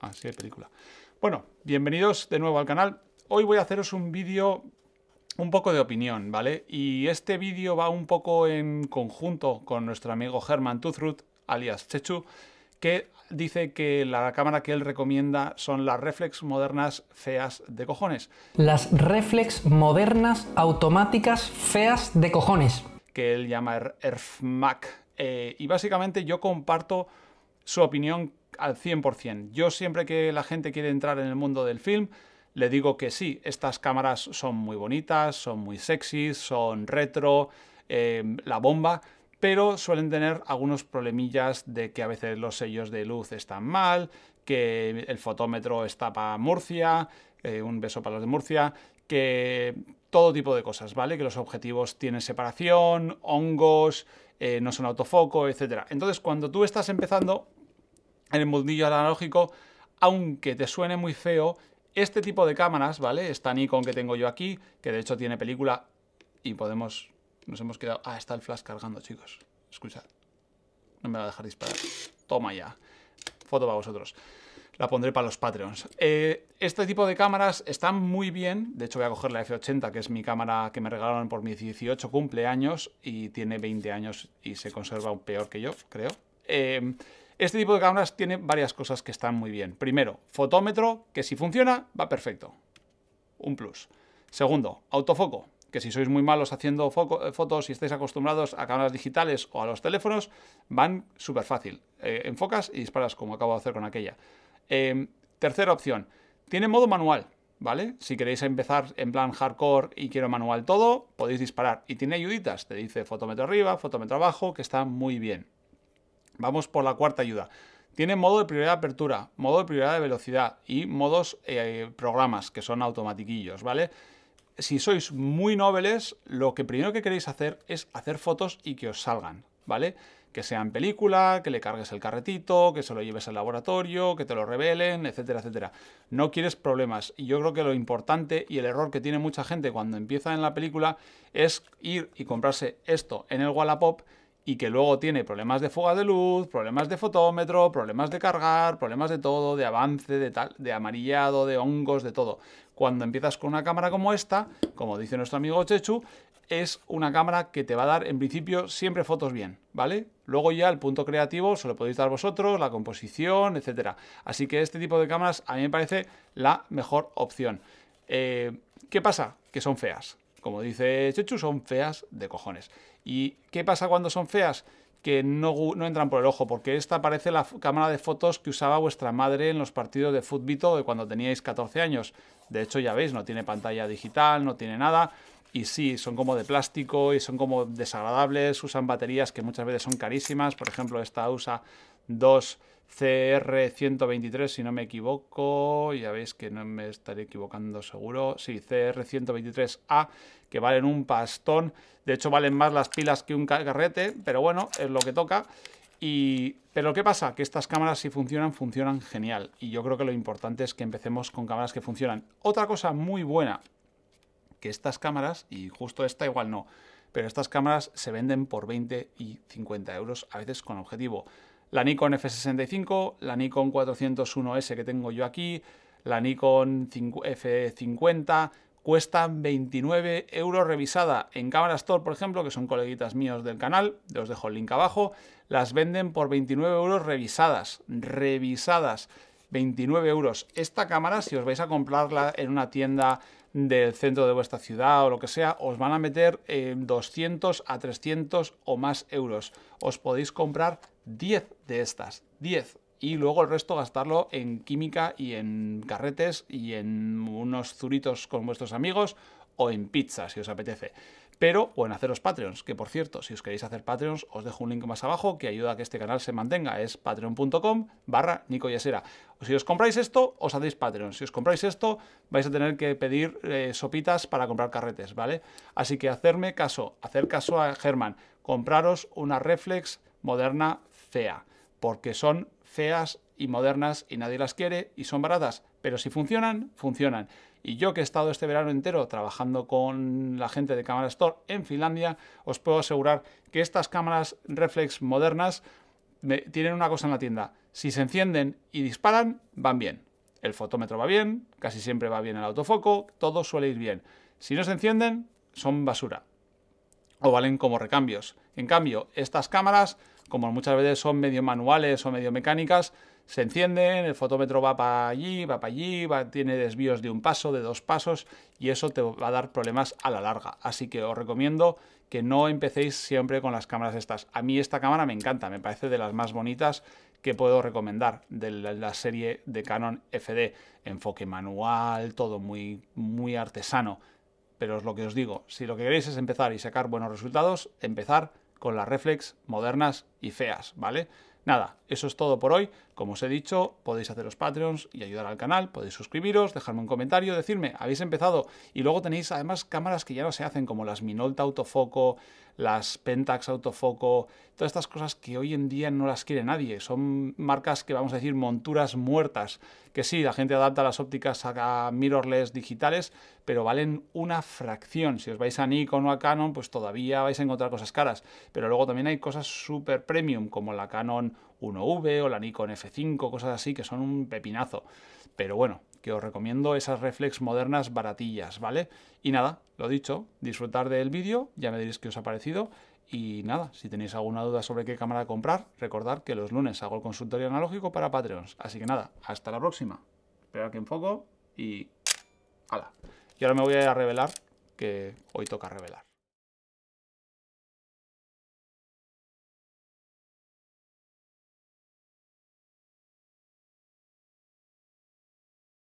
Así de película. Bueno, bienvenidos de nuevo al canal. Hoy voy a haceros un vídeo un poco de opinión, ¿vale? Y este vídeo va un poco en conjunto con nuestro amigo Herman Tuthrut, alias Chechu, que dice que la cámara que él recomienda son las reflex modernas feas de cojones. Las reflex modernas automáticas feas de cojones. Que él llama ERFMAC. Eh, y básicamente yo comparto su opinión al 100%. Yo siempre que la gente quiere entrar en el mundo del film, le digo que sí, estas cámaras son muy bonitas, son muy sexy, son retro, eh, la bomba, pero suelen tener algunos problemillas de que a veces los sellos de luz están mal, que el fotómetro está para Murcia, eh, un beso para los de Murcia, que todo tipo de cosas, ¿vale? Que los objetivos tienen separación, hongos, eh, no son autofoco, etc. Entonces, cuando tú estás empezando, en el mundillo analógico, aunque te suene muy feo, este tipo de cámaras, ¿vale? Esta Nikon que tengo yo aquí, que de hecho tiene película y podemos... Nos hemos quedado... Ah, está el flash cargando, chicos. Escuchad. No me va a dejar disparar. Toma ya. Foto para vosotros. La pondré para los Patreons. Eh, este tipo de cámaras están muy bien. De hecho, voy a coger la F80, que es mi cámara que me regalaron por mis 18 cumpleaños. Y tiene 20 años y se conserva peor que yo, creo. Eh, este tipo de cámaras tiene varias cosas que están muy bien. Primero, fotómetro, que si funciona, va perfecto. Un plus. Segundo, autofoco, que si sois muy malos haciendo eh, fotos y estáis acostumbrados a cámaras digitales o a los teléfonos, van súper fácil. Eh, enfocas y disparas como acabo de hacer con aquella. Em, tercera opción, tiene modo manual, ¿vale? Si queréis empezar en plan hardcore y quiero manual todo, podéis disparar. Y tiene ayuditas, te dice fotómetro arriba, fotómetro abajo, que está muy bien. Vamos por la cuarta ayuda. Tiene modo de prioridad de apertura, modo de prioridad de velocidad y modos eh, programas, que son automatiquillos, ¿vale? Si sois muy nobles lo que primero que queréis hacer es hacer fotos y que os salgan, ¿vale? Que sea en película, que le cargues el carretito, que se lo lleves al laboratorio, que te lo revelen, etcétera, etcétera. No quieres problemas. Y yo creo que lo importante y el error que tiene mucha gente cuando empieza en la película es ir y comprarse esto en el Wallapop y que luego tiene problemas de fuga de luz, problemas de fotómetro, problemas de cargar, problemas de todo, de avance, de tal, de amarillado, de hongos, de todo. Cuando empiezas con una cámara como esta, como dice nuestro amigo Chechu, es una cámara que te va a dar en principio siempre fotos bien, ¿vale? Luego ya el punto creativo se lo podéis dar vosotros, la composición, etcétera. Así que este tipo de cámaras a mí me parece la mejor opción. Eh, ¿Qué pasa? Que son feas como dice Chechu, son feas de cojones. ¿Y qué pasa cuando son feas? Que no, entran por el ojo, porque esta parece la cámara de fotos que usaba vuestra madre en los partidos de fútbol de cuando teníais 14 años. De hecho, ya veis, no tiene pantalla digital, no tiene nada. Y sí, son como de plástico y son como desagradables, usan baterías que muchas veces son carísimas. Por ejemplo, esta usa dos CR123, si no me equivoco, ya veis que no me estaré equivocando seguro, sí, CR123A, que valen un pastón, de hecho valen más las pilas que un carrete, pero bueno, es lo que toca. Y, pero ¿qué pasa? Que estas cámaras si funcionan, funcionan genial. Y yo creo que lo importante es que empecemos con cámaras que funcionan. Otra cosa muy buena que estas cámaras, y justo esta igual no, pero estas cámaras se venden por 20 y 50 euros, a veces con objetivo. La Nikon F65, la Nikon 401S que tengo yo aquí, la Nikon F50, cuestan 29 euros revisada. En cámaras Store, por ejemplo, que son coleguitas míos del canal, os dejo el link abajo, las venden por 29 euros revisadas, revisadas. 29 euros esta cámara, si os vais a comprarla en una tienda del centro de vuestra ciudad o lo que sea, os van a meter 200 eh, a 300 o más euros. Os podéis comprar 10 de estas, 10. Y luego el resto gastarlo en química y en carretes y en unos zuritos con vuestros amigos o en pizza, si os apetece pero o en haceros Patreons, que por cierto, si os queréis hacer Patreons, os dejo un link más abajo que ayuda a que este canal se mantenga, es patreon.com barra Nico Yesera. Si os compráis esto, os hacéis Patreon. Si os compráis esto, vais a tener que pedir eh, sopitas para comprar carretes, ¿vale? Así que hacerme caso, hacer caso a Germán, compraros una Reflex moderna fea, porque son feas y modernas y nadie las quiere y son baratas, pero si funcionan, funcionan. Y yo que he estado este verano entero trabajando con la gente de Cámara Store en Finlandia, os puedo asegurar que estas cámaras reflex modernas tienen una cosa en la tienda. Si se encienden y disparan, van bien. El fotómetro va bien, casi siempre va bien el autofoco, todo suele ir bien. Si no se encienden, son basura. O valen como recambios. En cambio, estas cámaras como muchas veces son medio manuales o medio mecánicas, se encienden, el fotómetro va para allí, va para allí, va, tiene desvíos de un paso, de dos pasos, y eso te va a dar problemas a la larga. Así que os recomiendo que no empecéis siempre con las cámaras estas. A mí esta cámara me encanta, me parece de las más bonitas que puedo recomendar de la serie de Canon FD. Enfoque manual, todo muy, muy artesano. Pero es lo que os digo, si lo que queréis es empezar y sacar buenos resultados, empezar con las reflex modernas y feas, ¿vale? Nada, eso es todo por hoy. Como os he dicho, podéis hacer los Patreons y ayudar al canal, podéis suscribiros, dejarme un comentario, decirme, habéis empezado. Y luego tenéis además cámaras que ya no se hacen, como las Minolta Autofoco, las Pentax autofoco, todas estas cosas que hoy en día no las quiere nadie. Son marcas que vamos a decir monturas muertas, que sí, la gente adapta las ópticas a mirrorless digitales, pero valen una fracción. Si os vais a Nikon o a Canon, pues todavía vais a encontrar cosas caras. Pero luego también hay cosas súper premium, como la Canon 1V o la Nikon F5, cosas así, que son un pepinazo. Pero bueno, que os recomiendo esas reflex modernas baratillas, ¿vale? Y nada, lo dicho, disfrutar del vídeo, ya me diréis qué os ha parecido. Y nada, si tenéis alguna duda sobre qué cámara comprar, recordad que los lunes hago el consultorio analógico para Patreons. Así que nada, hasta la próxima. Esperad que enfoco y... ¡Hala! Y ahora me voy a revelar, que hoy toca revelar.